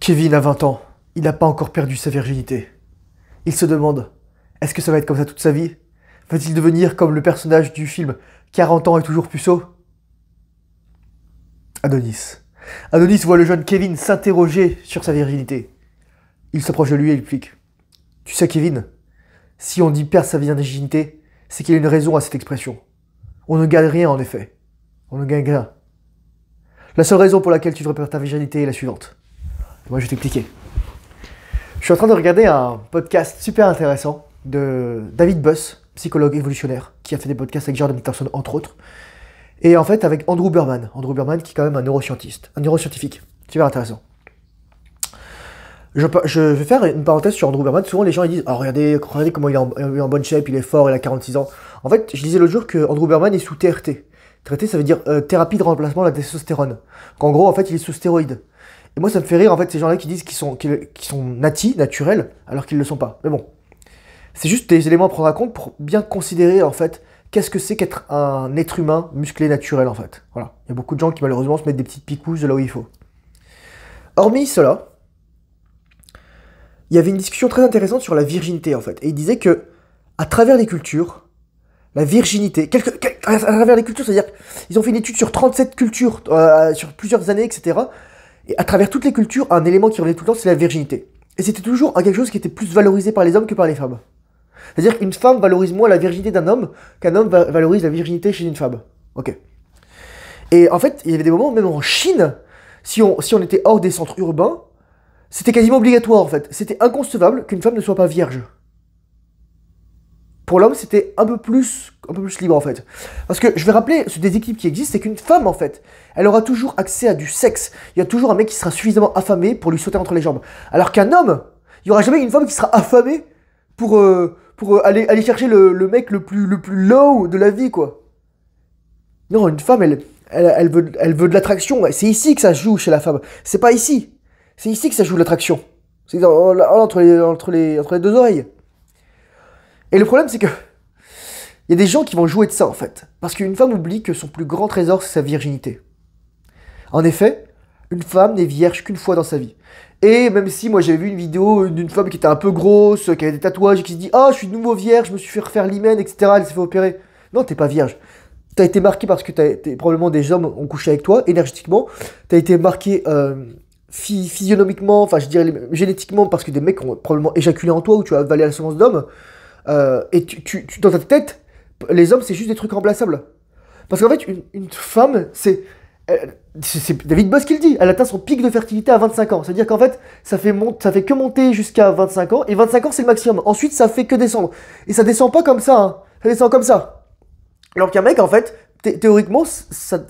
Kevin a 20 ans. Il n'a pas encore perdu sa virginité. Il se demande, est-ce que ça va être comme ça toute sa vie Va-t-il devenir comme le personnage du film 40 ans et toujours puceau Adonis. Adonis voit le jeune Kevin s'interroger sur sa virginité. Il s'approche de lui et lui explique. Tu sais Kevin, si on dit perdre sa virginité, c'est qu'il y a une raison à cette expression. On ne gagne rien en effet. On ne gagne rien. La seule raison pour laquelle tu devrais perdre ta virginité est la suivante. Moi, je vais t'expliquer. Je suis en train de regarder un podcast super intéressant de David Buss, psychologue évolutionnaire, qui a fait des podcasts avec Jordan Peterson, entre autres. Et en fait, avec Andrew Berman. Andrew Berman, qui est quand même un neuroscientiste, un neuroscientifique. Super intéressant. Je, vais faire une parenthèse sur Andrew Berman. Souvent, les gens ils disent oh, regardez, comment il est, en, bonne shape, il est fort, il a 46 ans. En fait, je disais l'autre jour que Andrew Berman est sous TRT. TRT, ça veut dire euh, thérapie de remplacement de la testostérone. Qu'en gros, en fait, il est sous stéroïdes. Et moi, ça me fait rire, en fait, ces gens-là qui disent qu'ils sont, qui sont natis, naturels, alors qu'ils ne le sont pas. Mais bon, c'est juste des éléments à prendre en compte pour bien considérer, en fait, qu'est-ce que c'est qu'être un être humain musclé naturel, en fait. Voilà. Il y a beaucoup de gens qui, malheureusement, se mettent des petites picouses de là où il faut. Hormis cela, il y avait une discussion très intéressante sur la virginité, en fait. Et il disait que, à travers les cultures, la virginité, à travers les cultures, c'est-à-dire qu'ils ont fait une étude sur 37 cultures, euh, sur plusieurs années, etc. Et à travers toutes les cultures, un élément qui revenait tout le temps, c'est la virginité. Et c'était toujours quelque chose qui était plus valorisé par les hommes que par les femmes. C'est-à-dire qu'une femme valorise moins la virginité d'un homme qu'un homme valorise la virginité chez une femme. Ok. Et en fait, il y avait des moments, même en Chine, si on, si on était hors des centres urbains, c'était quasiment obligatoire en fait. C'était inconcevable qu'une femme ne soit pas vierge pour l'homme, c'était un peu plus, un peu plus libre en fait. Parce que je vais rappeler ce équipes qui existent, c'est qu'une femme en fait, elle aura toujours accès à du sexe. Il y a toujours un mec qui sera suffisamment affamé pour lui sauter entre les jambes. Alors qu'un homme, il n'y aura jamais une femme qui sera affamée pour, euh, pour euh, aller, aller chercher le, le, mec le plus, le plus low de la vie quoi. Non, une femme, elle, elle, elle veut, elle veut de l'attraction. C'est ici que ça se joue chez la femme. C'est pas ici. C'est ici que ça joue l'attraction. C'est entre entre, les, entre les deux oreilles. Et le problème, c'est que il y a des gens qui vont jouer de ça en fait, parce qu'une femme oublie que son plus grand trésor, c'est sa virginité. En effet, une femme n'est vierge qu'une fois dans sa vie. Et même si moi j'avais vu une vidéo d'une femme qui était un peu grosse, qui avait des tatouages, et qui se dit Ah, je suis de nouveau vierge, je me suis fait refaire l'hymen, etc. Elle s'est fait opérer. Non, t'es pas vierge. T'as été marqué parce que t'as été, probablement des hommes ont couché avec toi énergétiquement. T'as été marqué euh, physionomiquement, enfin je dirais génétiquement parce que des mecs ont probablement éjaculé en toi ou tu as avalé la semence d'homme. Euh, et tu, dans ta tête, les hommes, c'est juste des trucs remplaçables. Parce qu'en fait, une, femme, c'est. C'est David Boss qui le dit, elle atteint son pic de fertilité à 25 ans. C'est-à-dire qu'en fait, ça fait, ça fait que monter jusqu'à 25 ans, et 25 ans c'est le maximum. Ensuite, ça fait que descendre. Et ça descend pas comme ça, hein. ça descend comme ça. Alors qu'un mec, en fait, théoriquement, ça,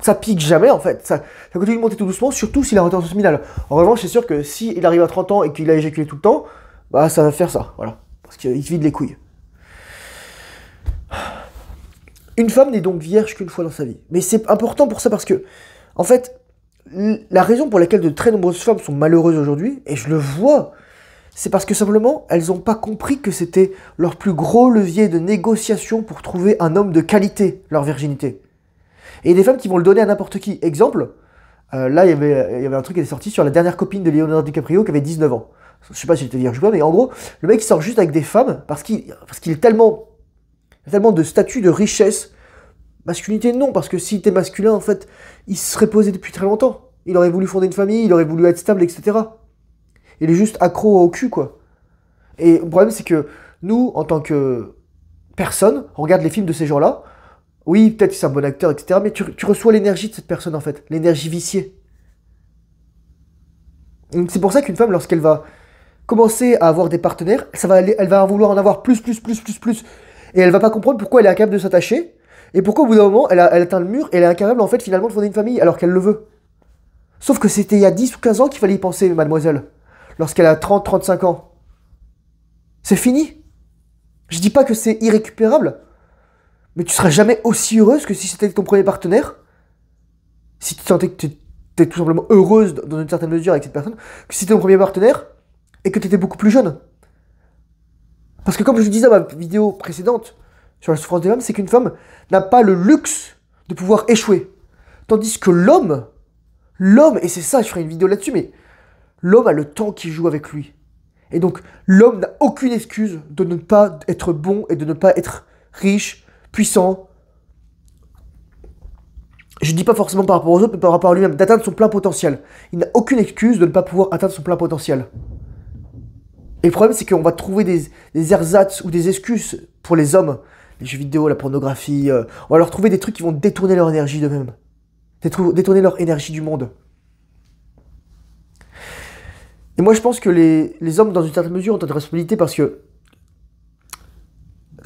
ça pique jamais en fait. Ça, ça, continue de monter tout doucement, surtout s'il a retard seminal, En revanche, c'est sûr que s'il arrive à 30 ans et qu'il a éjaculé tout le temps, bah ça va faire ça. Voilà parce qu'il se vide les couilles. Une femme n'est donc vierge qu'une fois dans sa vie. Mais c'est important pour ça parce que, en fait, la raison pour laquelle de très nombreuses femmes sont malheureuses aujourd'hui, et je le vois, c'est parce que simplement, elles n'ont pas compris que c'était leur plus gros levier de négociation pour trouver un homme de qualité, leur virginité. Et des femmes qui vont le donner à n'importe qui. Exemple, euh, là, il y avait un truc qui est sorti sur la dernière copine de Leonardo DiCaprio qui avait 19 ans. Je sais pas si je te dire je mais en gros, le mec sort juste avec des femmes parce qu'il parce qu'il est tellement tellement de statut de richesse. Masculinité non, parce que si était masculin en fait, il se serait posé depuis très longtemps. Il aurait voulu fonder une famille, il aurait voulu être stable, etc. Il est juste accro au cul quoi. Et le problème c'est que nous, en tant que personne, on regarde les films de ces gens-là. Oui, peut-être que c'est un bon acteur, etc. Mais tu, tu reçois l'énergie de cette personne en fait, l'énergie viciée. C'est pour ça qu'une femme, lorsqu'elle va commencer à avoir des partenaires, ça va elle va vouloir en avoir plus, plus, plus, plus, plus. Et elle va pas comprendre pourquoi elle est incapable de s'attacher. Et pourquoi au bout d'un moment, elle, elle atteint le mur et elle est incapable en fait finalement de fonder une famille alors qu'elle le veut. Sauf que c'était il y a 10 ou 15 ans qu'il fallait y penser, mademoiselle. Lorsqu'elle a 30, 35 ans. C'est fini. Je dis pas que c'est irrécupérable. Mais tu seras jamais aussi heureuse que si c'était ton premier partenaire. Si tu sentais que tu étais tout simplement heureuse dans une certaine mesure avec cette personne, que si c'était ton premier partenaire, et que tu étais beaucoup plus jeune. Parce que comme je le disais dans ma vidéo précédente sur la souffrance des femmes, c'est qu'une femme n'a pas le luxe de pouvoir échouer. Tandis que l'homme, l'homme, et c'est ça, je ferai une vidéo là-dessus, mais l'homme a le temps qui joue avec lui. Et donc l'homme n'a aucune excuse de ne pas être bon et de ne pas être riche, puissant. Je dis pas forcément par rapport aux autres, mais par rapport à lui-même, d'atteindre son plein potentiel. Il n'a aucune excuse de ne pas pouvoir atteindre son plein potentiel. Et le problème, c'est qu'on va trouver des, ersatz ou des excuses pour les hommes, les jeux vidéo, la pornographie. Euh, on va leur trouver des trucs qui vont détourner leur énergie d'eux-mêmes, détourner leur énergie du monde. Et moi, je pense que les, hommes, dans une certaine mesure, ont une responsabilité parce que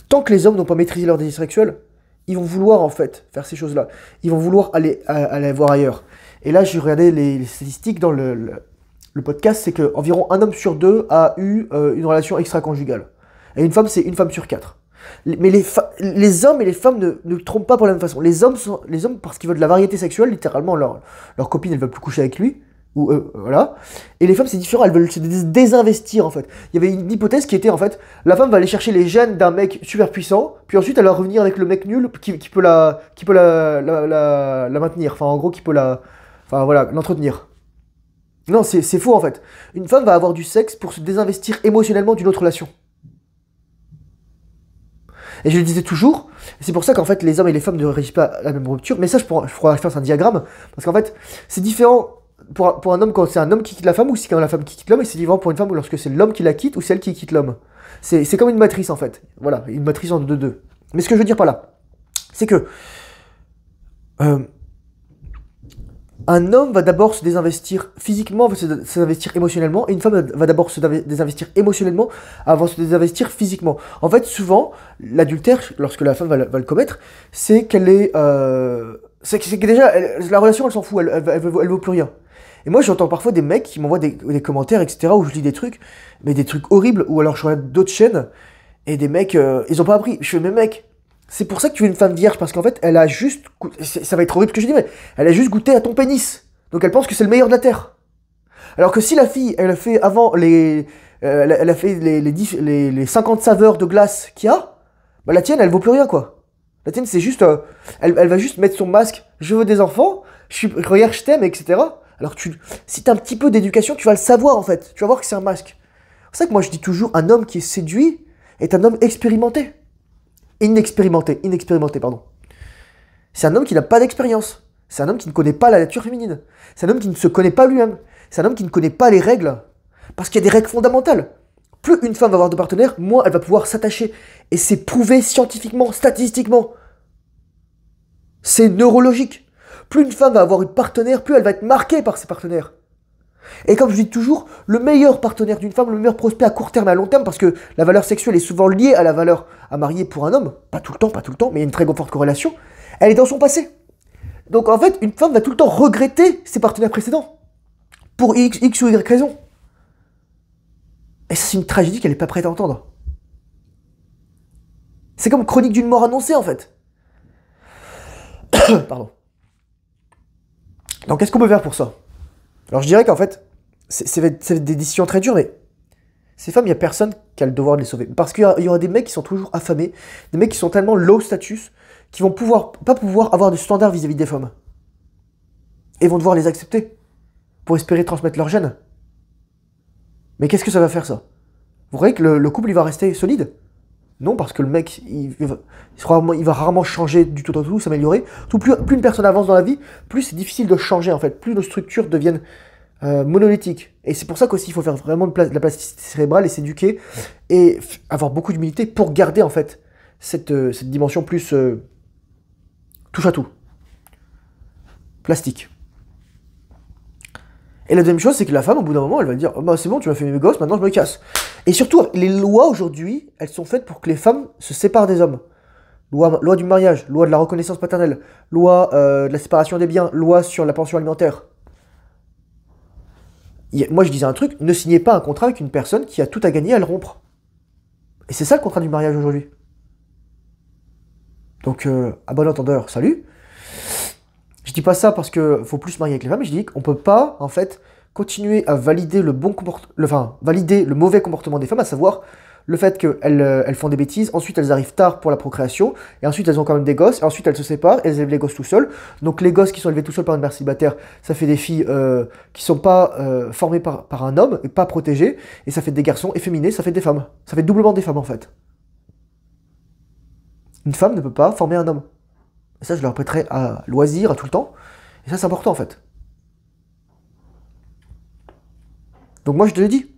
tant que les hommes n'ont pas maîtrisé leur désir sexuel, ils vont vouloir en fait faire ces choses-là. Ils vont vouloir aller, euh, aller voir ailleurs. Et là, j'ai regardé les, statistiques dans le le podcast, c'est qu'environ un homme sur deux a eu euh, une relation extra-conjugale. Et une femme, c'est une femme sur quatre. Mais les, hommes et les femmes ne, ne, trompent pas pour la même façon. Les hommes, les hommes parce qu'ils veulent de la variété sexuelle, littéralement, leur, leur copine, elle ne veut plus coucher avec lui. Ou euh, voilà. Et les femmes, c'est différent, elles veulent se désinvestir, en fait. Il y avait une hypothèse qui était, en fait, la femme va aller chercher les gènes d'un mec super puissant, puis ensuite elle va revenir avec le mec nul qui, peut, la, qui peut la maintenir. Enfin, en gros, qui peut la. Enfin, voilà, l'entretenir. Non, c'est faux en fait. Une femme va avoir du sexe pour se désinvestir émotionnellement d'une autre relation. Et je le disais toujours, c'est pour ça qu'en fait les hommes et les femmes ne réagissent pas à la même rupture. Mais ça, je pourrais je faire un diagramme, parce qu'en fait, c'est différent pour un, homme quand c'est un homme qui quitte la femme ou c'est quand la femme qui quitte l'homme, et c'est différent pour une femme lorsque c'est l'homme qui la quitte ou celle qui quitte l'homme. C'est comme une matrice en fait. Voilà, une matrice entre deux. deux. Mais ce que je veux dire par là, c'est que... Euh, un homme va d'abord se désinvestir physiquement, va se désinvestir émotionnellement, et une femme va d'abord se désinvestir émotionnellement avant de se désinvestir physiquement. En fait, souvent, l'adultère, lorsque la femme va, le commettre, c'est qu'elle est... Euh, c'est que déjà, la relation, elle s'en fout, elle, elle, vaut, plus rien. Et moi, j'entends parfois des mecs qui m'envoient des, commentaires, etc., où je lis des trucs, mais des trucs horribles, ou alors je regarde d'autres chaînes, et des mecs, euh, ils ont pas appris. Je fais, mes mec, c'est pour ça que tu veux une femme vierge, parce qu'en fait, elle a juste. Ça va être horrible ce que je dis, mais elle a juste goûté à ton pénis. Donc elle pense que c'est le meilleur de la terre. Alors que si la fille, elle a fait avant les. Euh, elle a fait les, les, les, 50 saveurs de glace qu'il y a, bah la tienne, elle vaut plus rien, quoi. La tienne, c'est juste. Euh, elle, va juste mettre son masque, je veux des enfants, je suis, regarde, je t'aime, etc. Alors tu, si t'as un petit peu d'éducation, tu vas le savoir, en fait. Tu vas voir que c'est un masque. C'est ça que moi, je dis toujours un homme qui est séduit est un homme expérimenté inexpérimenté, inexpérimenté, pardon. C'est un homme qui n'a pas d'expérience. C'est un homme qui ne connaît pas la nature féminine. C'est un homme qui ne se connaît pas lui-même. C'est un homme qui ne connaît pas les règles. Parce qu'il y a des règles fondamentales. Plus une femme va avoir de partenaires, moins elle va pouvoir s'attacher. Et c'est prouvé scientifiquement, statistiquement. C'est neurologique. Plus une femme va avoir une partenaire, plus elle va être marquée par ses partenaires. Et comme je dis toujours, le meilleur partenaire d'une femme, le meilleur prospect à court terme et à long terme, parce que la valeur sexuelle est souvent liée à la valeur à marier pour un homme, pas tout le temps, pas tout le temps, mais il y a une très forte corrélation, elle est dans son passé. Donc en fait, une femme va tout le temps regretter ses partenaires précédents, pour X, X ou Y raison. Et c'est une tragédie qu'elle n'est pas prête à entendre. C'est comme chronique d'une mort annoncée en fait. Pardon. Donc qu'est-ce qu'on peut faire pour ça alors je dirais qu'en fait, c'est des décisions très dures, mais ces femmes, il n'y a personne qui a le devoir de les sauver. Parce qu'il y, aura des mecs qui sont toujours affamés, des mecs qui sont tellement low status, qui vont pouvoir, pas pouvoir avoir de standard vis-à-vis des femmes. Et vont devoir les accepter pour espérer transmettre leur gène. Mais qu'est-ce que ça va faire ça Vous croyez que le, le couple, il va rester solide non, parce que le mec, il, va, rarement changer du tout au tout, s'améliorer. plus, une personne avance dans la vie, plus c'est difficile de changer en fait. Plus nos structures deviennent euh, monolithiques. Et c'est pour ça qu'aussi il faut faire vraiment de, la plasticité cérébrale et s'éduquer et avoir beaucoup d'humilité pour garder en fait cette, euh, dimension plus euh, touche à tout, plastique. Et la deuxième chose, c'est que la femme, au bout d'un moment, elle va dire oh, bah, C'est bon, tu m'as fait mes gosses, maintenant je me casse. Et surtout, les lois aujourd'hui, elles sont faites pour que les femmes se séparent des hommes. Loi, du mariage, loi de la reconnaissance paternelle, loi euh, de la séparation des biens, loi sur la pension alimentaire. moi, je disais un truc, ne signez pas un contrat avec une personne qui a tout à gagner à le rompre. Et c'est ça le contrat du mariage aujourd'hui. Donc, euh, à bon entendeur, salut. Je dis pas ça parce que faut plus se marier avec les femmes, je dis qu'on peut pas, en fait, continuer à valider le, bon le, enfin, valider le mauvais comportement des femmes, à savoir le fait qu'elles euh, elles font des bêtises, ensuite elles arrivent tard pour la procréation, et ensuite elles ont quand même des gosses, et ensuite elles se séparent, et elles élèvent les gosses tout seules. Donc les gosses qui sont élevés tout seuls par une mère célibataire, ça fait des filles qui euh, qui sont pas euh, formées par, par, un homme, et pas protégées, et ça fait des garçons efféminés, ça fait des femmes. Ça fait doublement des femmes en fait. Une femme ne peut pas former un homme. Et ça je le répéterai à loisir, à tout le temps, et ça c'est important en fait. Donc moi je te le dis,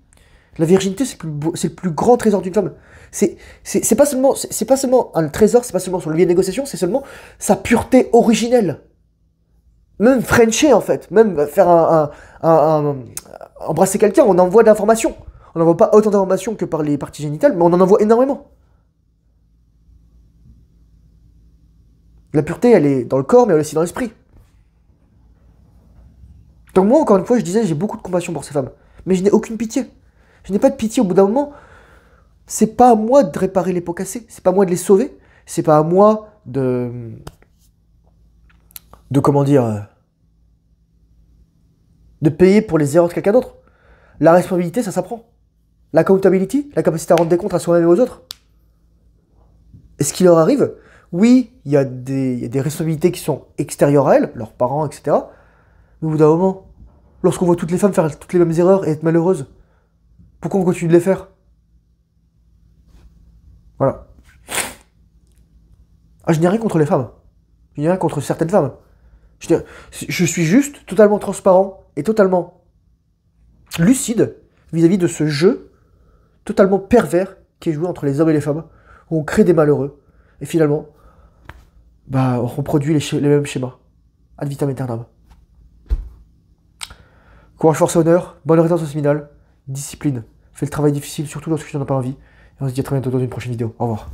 la virginité c'est le, plus grand trésor d'une femme. C'est pas seulement c'est pas seulement un trésor, c'est pas seulement son levier de négociation, c'est seulement sa pureté originelle. Même Frencher en fait, même faire un, embrasser quelqu'un, on envoie de l'information. On n'envoie pas autant d'informations que par les parties génitales, mais on en envoie énormément. La pureté, elle est dans le corps, mais elle est aussi dans l'esprit. Donc moi, encore une fois, je disais, j'ai beaucoup de compassion pour ces femmes. Mais je n'ai aucune pitié. Je n'ai pas de pitié au bout d'un moment. C'est pas à moi de réparer les pots cassés. C'est pas à moi de les sauver. C'est pas à moi de. de comment dire. Euh, de payer pour les erreurs de quelqu'un d'autre. La responsabilité, ça s'apprend. La L'accountability, la capacité à rendre des comptes à soi-même et aux autres. Est-ce qu'il leur arrive Oui, il y, y, a des responsabilités qui sont extérieures à elles, leurs parents, etc. Mais au bout d'un moment, Lorsqu'on voit toutes les femmes faire toutes les mêmes erreurs et être malheureuses, pourquoi on continue de les faire Voilà. Ah, je n'ai rien contre les femmes. Je n'ai rien contre certaines femmes. Je, suis juste totalement transparent et totalement lucide vis-à-vis de ce jeu totalement pervers qui est joué entre les hommes et les femmes, où on crée des malheureux, et finalement, bah, on reproduit les, les mêmes schémas. Ad vitam aeternam. Courage, force, honneur, bonne au seminal, discipline. Fais le travail difficile, surtout lorsque tu n'en as pas envie. Et on se dit à très bientôt dans une prochaine vidéo. Au revoir.